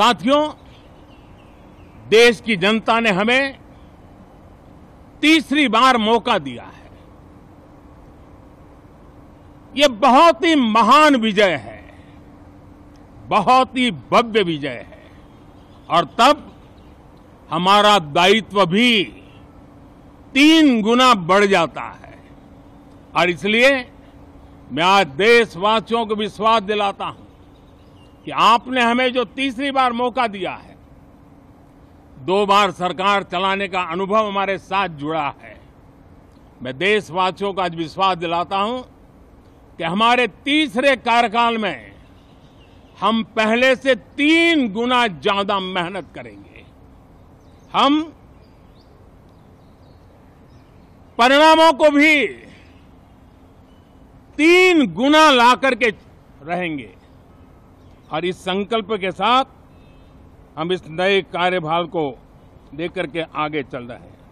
साथियों देश की जनता ने हमें तीसरी बार मौका दिया है ये बहुत ही महान विजय है बहुत ही भव्य विजय है और तब हमारा दायित्व भी तीन गुना बढ़ जाता है और इसलिए मैं आज देशवासियों को विश्वास दिलाता हूं कि आपने हमें जो तीसरी बार मौका दिया है दो बार सरकार चलाने का अनुभव हमारे साथ जुड़ा है मैं देशवासियों का आज विश्वास दिलाता हूं कि हमारे तीसरे कार्यकाल में हम पहले से तीन गुना ज्यादा मेहनत करेंगे हम परिणामों को भी तीन गुना ला के रहेंगे और इस संकल्प के साथ हम इस नए कार्यभार को लेकर के आगे चल रहे हैं